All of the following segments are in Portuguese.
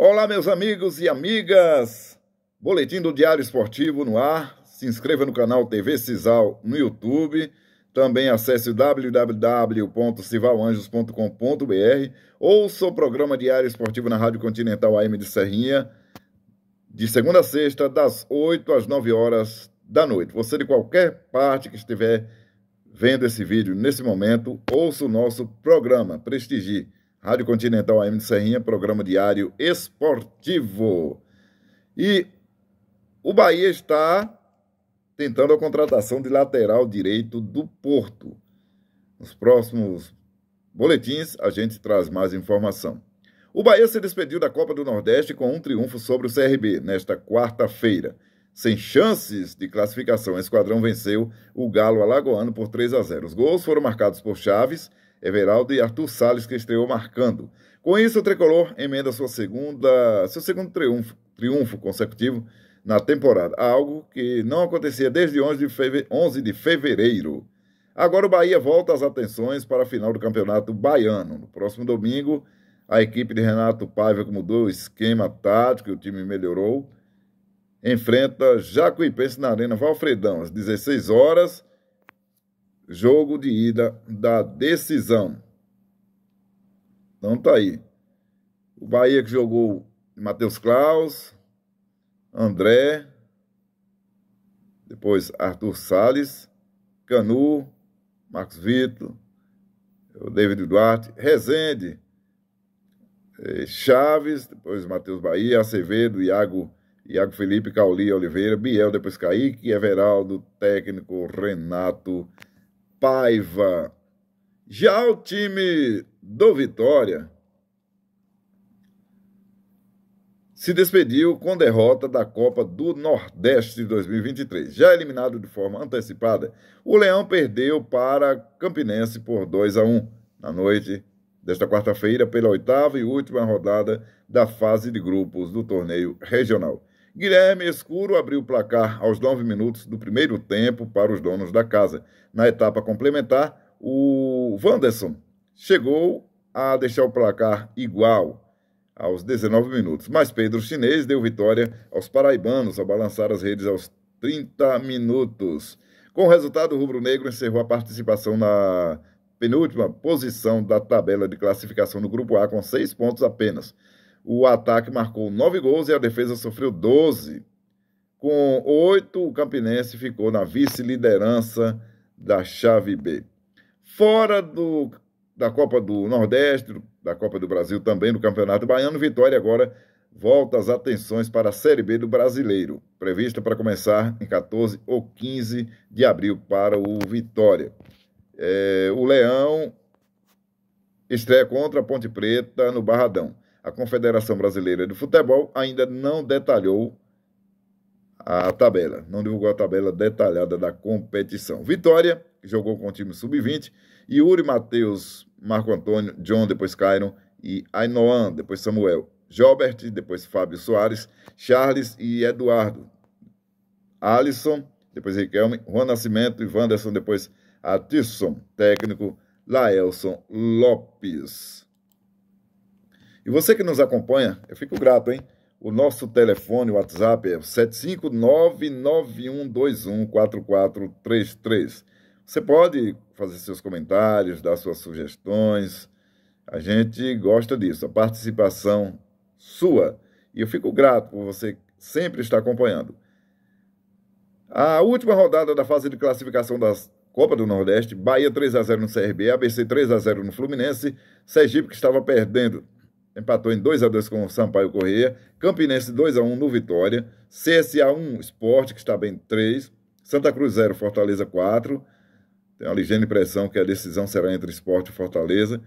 Olá, meus amigos e amigas! Boletim do Diário Esportivo no ar. Se inscreva no canal TV Cisal no YouTube. Também acesse www.civalanjos.com.br. Ouça o programa Diário Esportivo na Rádio Continental AM de Serrinha, de segunda a sexta, das 8 às 9 horas da noite. Você de qualquer parte que estiver vendo esse vídeo nesse momento, ouça o nosso programa. Prestigie Rádio Continental AM de Serrinha, programa diário esportivo. E o Bahia está tentando a contratação de lateral direito do Porto. Nos próximos boletins a gente traz mais informação. O Bahia se despediu da Copa do Nordeste com um triunfo sobre o CRB nesta quarta-feira. Sem chances de classificação, o Esquadrão venceu o Galo Alagoano por 3 a 0. Os gols foram marcados por Chaves Everaldo e Arthur Salles, que estreou marcando. Com isso, o Tricolor emenda sua segunda, seu segundo triunfo, triunfo consecutivo na temporada, algo que não acontecia desde 11 de, feve, 11 de fevereiro. Agora o Bahia volta as atenções para a final do Campeonato Baiano. No próximo domingo, a equipe de Renato Paiva mudou o esquema tático e o time melhorou. Enfrenta Jacuipense na Arena Valfredão às 16 horas jogo de ida da decisão. Então tá aí. O Bahia que jogou Matheus Klaus, André, depois Arthur Salles, Canu, Marcos Vitor, o David Duarte, Rezende, eh, Chaves, depois Matheus Bahia, Acevedo, Iago, Iago Felipe, Cauli Oliveira, Biel, depois Kaique, Everaldo, técnico Renato Paiva. Já o time do Vitória se despediu com derrota da Copa do Nordeste de 2023. Já eliminado de forma antecipada, o Leão perdeu para Campinense por 2 a 1 na noite desta quarta-feira pela oitava e última rodada da fase de grupos do torneio regional. Guilherme Escuro abriu o placar aos 9 minutos do primeiro tempo para os donos da casa. Na etapa complementar, o Wanderson chegou a deixar o placar igual aos 19 minutos, mas Pedro Chinês deu vitória aos paraibanos ao balançar as redes aos 30 minutos. Com o resultado, o rubro-negro encerrou a participação na penúltima posição da tabela de classificação no grupo A com seis pontos apenas o ataque marcou 9 gols e a defesa sofreu 12. Com 8, o Campinense ficou na vice-liderança da chave B. Fora do, da Copa do Nordeste, da Copa do Brasil também, do Campeonato Baiano, Vitória agora volta as atenções para a Série B do Brasileiro, prevista para começar em 14 ou 15 de abril para o Vitória. É, o Leão estreia contra a Ponte Preta no Barradão a Confederação Brasileira de Futebol ainda não detalhou a tabela, não divulgou a tabela detalhada da competição. Vitória, que jogou com o time sub-20, Yuri Matheus, Marco Antônio, John, depois Cairo e Ainoan, depois Samuel, Jobert, depois Fábio Soares, Charles e Eduardo, Alisson, depois Riquelme, Juan Nascimento e Wanderson, depois Atisson, técnico Laelson Lopes. E você que nos acompanha, eu fico grato, hein? O nosso telefone, o WhatsApp é 75991214433. Você pode fazer seus comentários, dar suas sugestões. A gente gosta disso, a participação sua. E eu fico grato por você sempre estar acompanhando. A última rodada da fase de classificação da Copa do Nordeste, Bahia 3 a 0 no CRB, ABC 3 a 0 no Fluminense, Sergipe que estava perdendo empatou em 2x2 com o Sampaio Correia, Campinense 2x1 no Vitória, CSA 1 Esporte, que está bem 3, Santa Cruz 0 Fortaleza 4, tem uma ligeira impressão que a decisão será entre Esporte e Fortaleza,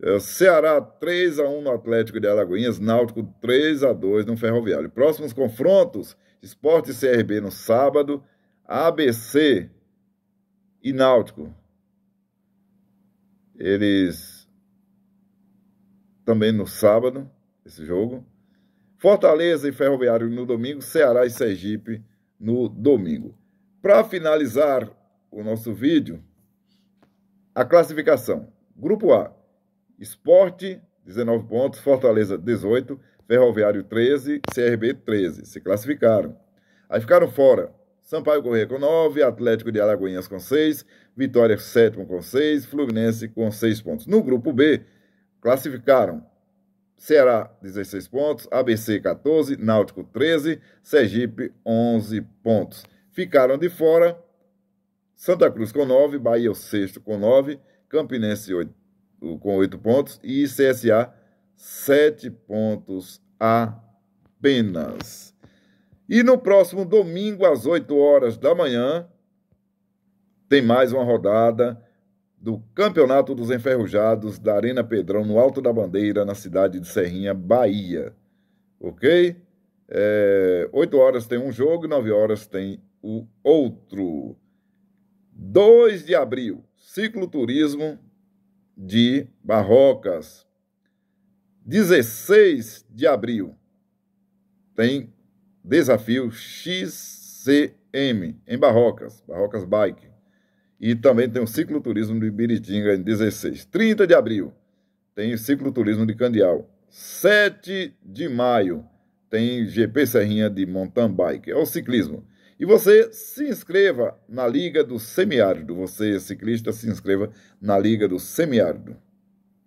é, Ceará 3x1 no Atlético de Alagoinhas, Náutico 3x2 no Ferroviário. Próximos confrontos, Esporte e CRB no sábado, ABC e Náutico. Eles também no sábado, esse jogo. Fortaleza e Ferroviário no domingo, Ceará e Sergipe no domingo. Para finalizar o nosso vídeo, a classificação. Grupo A, Esporte, 19 pontos, Fortaleza, 18, Ferroviário, 13, CRB, 13. Se classificaram. Aí ficaram fora Sampaio Corrêa com 9, Atlético de Alagoinhas com 6, Vitória, 7 com 6, Fluminense com 6 pontos. No grupo B, classificaram Ceará 16 pontos, ABC 14, Náutico 13, Sergipe 11 pontos. Ficaram de fora Santa Cruz com 9, Bahia o sexto com 9, Campinense 8, com 8 pontos e CSA 7 pontos apenas. E no próximo domingo às 8 horas da manhã tem mais uma rodada do Campeonato dos Enferrujados da Arena Pedrão, no Alto da Bandeira, na cidade de Serrinha, Bahia. Ok? É, 8 horas tem um jogo e 9 horas tem o outro. 2 de abril, cicloturismo de Barrocas. 16 de abril tem desafio XCM em Barrocas, Barrocas Bike. E também tem o cicloturismo de Biritinga, em 16. 30 de abril tem o cicloturismo de Candial. 7 de maio tem GP Serrinha de mountain bike. É o ciclismo. E você se inscreva na Liga do Semiárido. Você, ciclista, se inscreva na Liga do Semiárido.